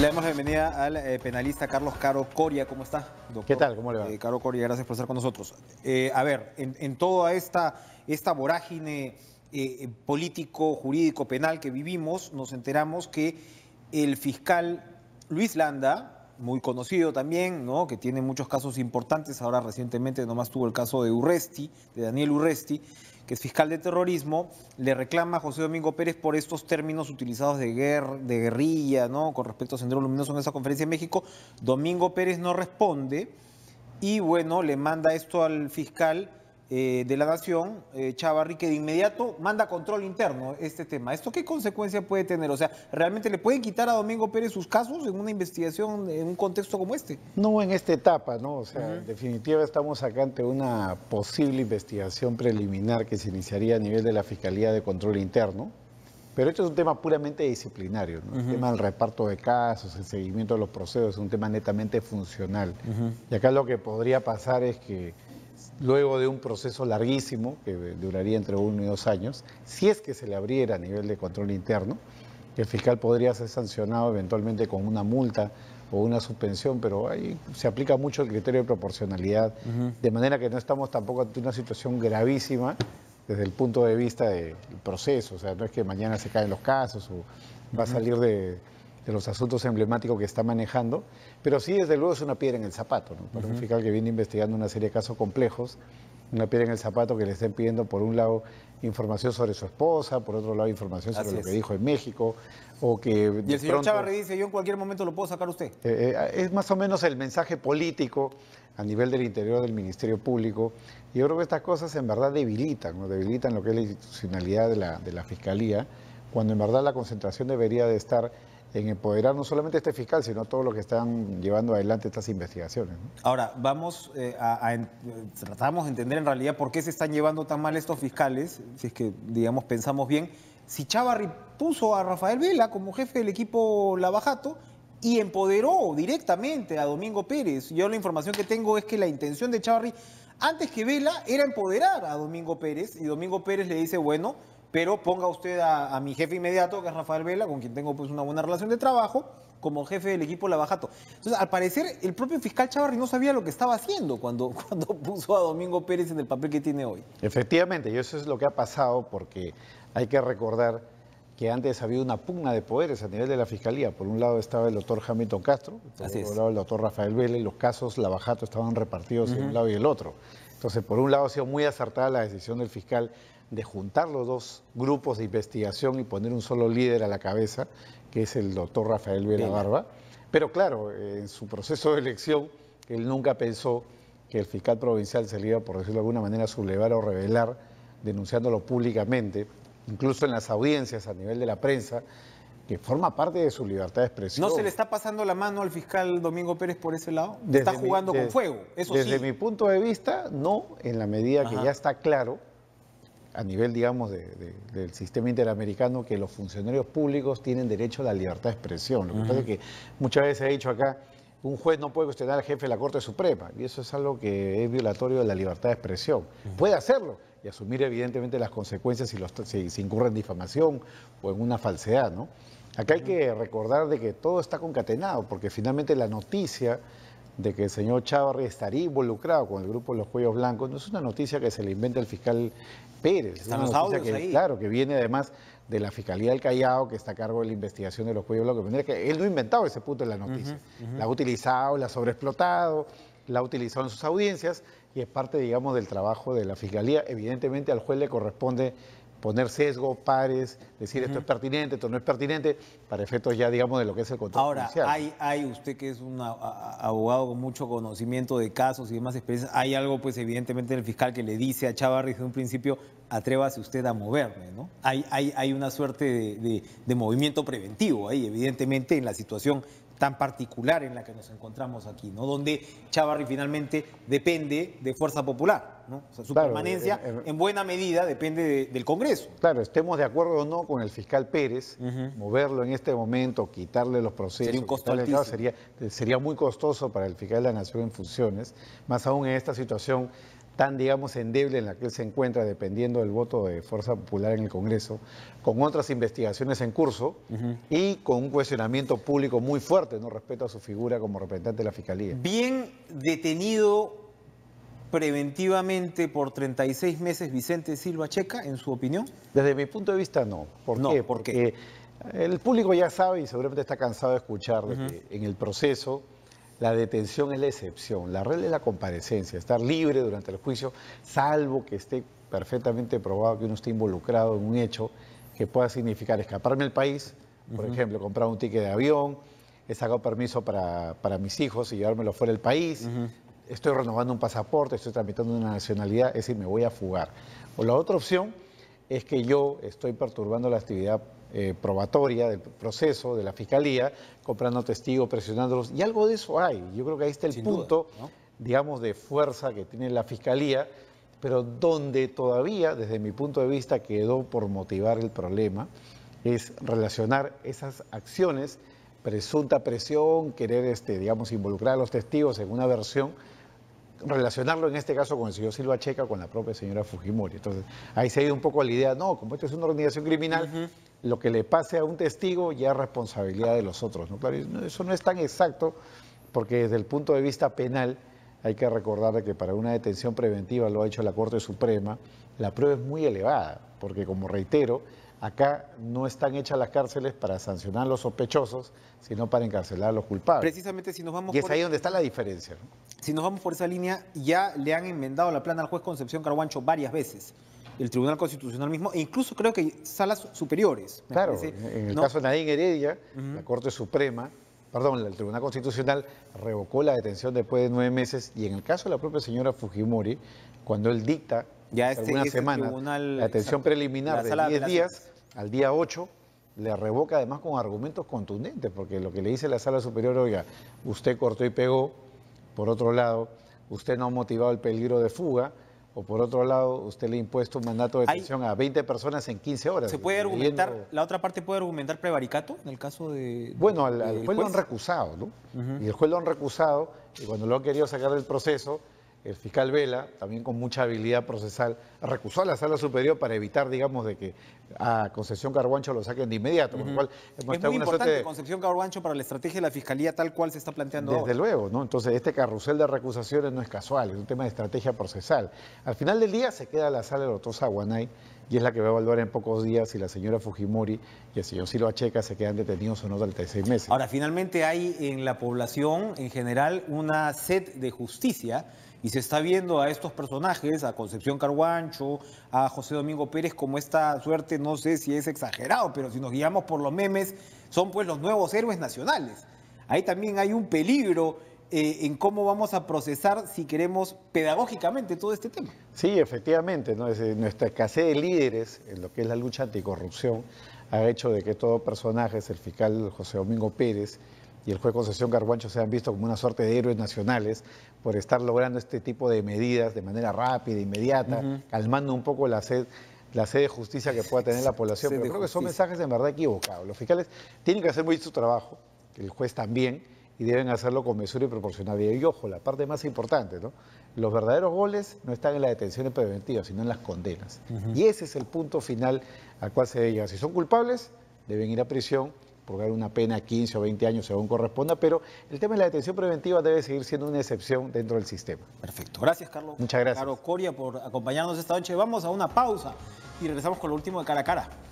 Le damos la bienvenida al eh, penalista Carlos Caro Coria. ¿Cómo está, doctor? ¿Qué tal? ¿Cómo le va? Eh, Caro Coria, gracias por estar con nosotros. Eh, a ver, en, toda esta, esta vorágine político, jurídico, penal que vivimos, nos enteramos que el fiscal Luis Landa, muy conocido también, ¿no? que tiene muchos casos importantes, ahora recientemente nomás tuvo el caso de Urresti, de Daniel Urresti, que es fiscal de terrorismo, le reclama a José Domingo Pérez por estos términos utilizados de, guerra, de guerrilla, ¿no? Con respecto a Sendero Luminoso en esa conferencia en México. Domingo Pérez no responde y, bueno, le manda esto al fiscal eh, de la Nación, eh, Chavarri, que de inmediato manda control interno este tema. ¿Esto qué consecuencia puede tener? O sea, ¿realmente le pueden quitar a Domingo Pérez sus casos en una investigación, en un contexto como este? No en esta etapa, ¿no? O sea, en definitiva estamos acá ante una posible investigación preliminar que se iniciaría a nivel de la Fiscalía de Control Interno. Pero esto es un tema puramente disciplinario, ¿no? el tema del reparto de casos, el seguimiento de los procesos, es un tema netamente funcional. Y acá lo que podría pasar es que luego de un proceso larguísimo que duraría entre uno y dos años, si es que se le abriera a nivel de control interno, el fiscal podría ser sancionado eventualmente con una multa o una suspensión, pero ahí se aplica mucho el criterio de proporcionalidad, de manera que no estamos tampoco ante una situación gravísima desde el punto de vista del proceso, o sea, no es que mañana se caen los casos o va a salir de, de los asuntos emblemáticos que está manejando, pero sí, desde luego, es una piedra en el zapato, ¿no? Para un fiscal que viene investigando una serie de casos complejos, una piedra en el zapato que le estén pidiendo, por un lado, información sobre su esposa, por otro lado, información sobre lo que dijo en México, o que... Y el señor dice, yo en cualquier momento lo puedo sacar usted. Eh, eh, ah, es más o menos el mensaje político a nivel del interior del Ministerio Público, y yo creo que estas cosas en verdad debilitan, ¿no? debilitan lo que es la institucionalidad la, de la Fiscalía, cuando en verdad la concentración debería de estar en empoderar no solamente este fiscal, sino a todos los que están llevando adelante estas investigaciones. Ahora, vamos eh, a, tratamos de entender en realidad por qué se están llevando tan mal estos fiscales, si es que, digamos, pensamos bien. Si Chavarri puso a Rafael Vela como jefe del equipo Lavajato y empoderó directamente a Domingo Pérez. Yo la información que tengo es que la intención de Chavarri antes que Vela era empoderar a Domingo Pérez y Domingo Pérez le dice, bueno, pero ponga usted a, mi jefe inmediato, que es Rafael Vela, con quien tengo pues una buena relación de trabajo, como jefe del equipo Lavajato. Entonces, al parecer, el propio fiscal Chavarri no sabía lo que estaba haciendo cuando, cuando puso a Domingo Pérez en el papel que tiene hoy. Efectivamente, y eso es lo que ha pasado, porque hay que recordar que antes había una pugna de poderes a nivel de la Fiscalía. Por un lado estaba el doctor Hamilton Castro, por otro lado el doctor Rafael Vélez, los casos Lavajato estaban repartidos en un lado y el otro. Entonces, por un lado ha sido muy acertada la decisión del fiscal de juntar los dos grupos de investigación y poner un solo líder a la cabeza, que es el doctor Rafael Vélez Barba. Pero claro, en su proceso de elección, él nunca pensó que el fiscal provincial se le iba, por decirlo de alguna manera, a sublevar o revelar, denunciándolo públicamente incluso en las audiencias a nivel de la prensa, que forma parte de su libertad de expresión. ¿No se le está pasando la mano al fiscal Domingo Pérez por ese lado? está jugando con fuego, eso Desde mi punto de vista, no, en la medida que ya está claro, a nivel, digamos, del sistema interamericano, que los funcionarios públicos tienen derecho a la libertad de expresión. Lo que pasa es que muchas veces he ha dicho acá, un juez no puede cuestionar al jefe de la Corte Suprema, y eso es algo que es violatorio de la libertad de expresión. Puede hacerlo, y asumir evidentemente las consecuencias si, los, en difamación o en una falsedad, ¿no? Acá hay que recordar de que todo está concatenado, porque finalmente la noticia de que el señor Chávarri estaría involucrado con el grupo de los cuellos blancos no es una noticia que se le inventa el fiscal Pérez. es una claro, que viene además de la Fiscalía del Callao, que está a cargo de la investigación de los cuellos blancos. Que él no ha inventado ese punto en la noticia. La ha utilizado, la ha sobreexplotado, la ha utilizado en sus audiencias y es parte, digamos, del trabajo de la Fiscalía. Evidentemente al juez le corresponde poner sesgo, pares, decir esto es pertinente, esto no es pertinente, para efectos ya, digamos, de lo que es el control Ahora, hay, hay usted que es un abogado con mucho conocimiento de casos y demás experiencias, hay algo, pues, evidentemente, en el fiscal que le dice a Chavarri desde un principio, atrévase usted a moverme, ¿no? Hay, hay, hay una suerte de, de movimiento preventivo ahí, evidentemente, en la situación tan particular en la que nos encontramos aquí, ¿no? Donde Chavarri finalmente depende de fuerza popular su permanencia en, buena medida depende del Congreso. Claro, estemos de acuerdo o no con el fiscal Pérez, moverlo en este momento, quitarle los procesos. Sería muy costoso para el fiscal de la Nación en funciones, más aún en esta situación tan, digamos, endeble en la que él se encuentra, dependiendo del voto de Fuerza Popular en el Congreso, con otras investigaciones en curso y con un cuestionamiento público muy fuerte no respecto a su figura como representante de la Fiscalía. Bien detenido preventivamente por 36 meses Vicente Silva Checa, en su opinión? Desde mi punto de vista, no. ¿Por qué? Porque el público ya sabe y seguramente está cansado de escuchar que en el proceso la detención es la excepción, la regla es la comparecencia, estar libre durante el juicio, salvo que esté perfectamente probado que uno esté involucrado en un hecho que pueda significar escaparme del país, por ejemplo, comprar un ticket de avión, he sacado permiso para, para, mis hijos y llevármelo fuera del país, estoy renovando un pasaporte, estoy tramitando una nacionalidad, es decir, me voy a fugar. O la otra opción es que yo estoy perturbando la actividad eh, probatoria del proceso de la fiscalía, comprando testigos, presionándolos, y algo de eso hay. Yo creo que ahí está el punto, digamos, de fuerza que tiene la fiscalía, pero donde todavía, desde mi punto de vista, quedó por motivar el problema, es relacionar esas acciones, presunta presión, querer, este, digamos, involucrar a los testigos en una versión relacionarlo en este caso con el señor Silva Checa, con la propia señora Fujimori. Entonces, ahí se ha ido un poco la idea, no, como esto es una organización criminal, lo que le pase a un testigo ya es responsabilidad de los otros. ¿no? eso no es tan exacto, porque desde el punto de vista penal hay que recordar que para una detención preventiva, lo ha hecho la Corte Suprema, la prueba es muy elevada, porque como reitero, Acá no están hechas las cárceles para sancionar a los sospechosos, sino para encarcelar a los culpables. Precisamente si nos vamos y es por... ahí e- donde está la diferencia. Si nos vamos por esa línea, ya le han enmendado la plana al juez Concepción Carguancho varias veces. El Tribunal Constitucional mismo, e incluso creo que salas superiores. Claro, en el caso de Nadine Heredia, la Corte Suprema, perdón, el Tribunal Constitucional revocó la detención después de nueve meses y en el caso de la propia señora Fujimori, cuando él dicta ya este, algunas este la atención preliminar de 10 días al día 8 le revoca además con argumentos contundentes, porque lo que le dice la sala superior, oiga, usted cortó y pegó, por otro lado, usted no ha motivado el peligro de fuga, o por otro lado, usted le ha impuesto un mandato de detención a 20 personas en 15 horas. ¿Se puede argumentar, la otra parte puede argumentar prevaricato en el caso de... Bueno, al, juez, lo han recusado, ¿no? Y el juez lo han recusado, y cuando lo han querido sacar del proceso, el fiscal Vela, también con mucha habilidad procesal, recusó a la sala superior para evitar, digamos, de que a Concepción Carguancho lo saquen de inmediato. es muy importante Concepción Carguancho para la estrategia de la fiscalía tal cual se está planteando. Desde luego, ¿no? Entonces, este carrusel de recusaciones no es casual, es un tema de estrategia procesal. Al final del día se queda la sala de Rotosa Aguanay, y es la que va a evaluar en pocos días si la señora Fujimori y el señor Silva Acheca se quedan detenidos o no seis meses. Ahora, finalmente hay en la población en general una sed de justicia y se está viendo a estos personajes, a Concepción Carguancho, a José Domingo Pérez, como esta suerte, no sé si es exagerado, pero si nos guiamos por los memes, son pues los nuevos héroes nacionales. Ahí también hay un peligro eh, en cómo vamos a procesar, si queremos, pedagógicamente todo este tema. Sí, efectivamente, eh, nuestra escasez de líderes en lo que es la lucha anticorrupción ha hecho de que todo personaje, el fiscal José Domingo Pérez, y el juez Concesión Garguancho se han visto como una suerte de héroes nacionales por estar logrando este tipo de medidas de manera rápida, inmediata, calmando un poco la sed la de justicia que pueda tener la población. Pero creo que son mensajes en verdad equivocados. Los fiscales tienen que hacer muy su trabajo, el juez también, y deben hacerlo con mesura y proporcionalidad. Y ojo, la parte más importante, ¿no? Los verdaderos goles no están en las detenciones preventivas, sino en las condenas. Y ese es el punto final al cual se llega. Si son culpables, deben ir a prisión purgar una pena de 15 o 20 años según corresponda, pero el tema de la detención preventiva debe seguir siendo una excepción dentro del sistema. Perfecto. Gracias, Carlos. Muchas gracias. Carlos Coria por acompañarnos esta noche. Vamos a una pausa y regresamos con lo último de cara a cara.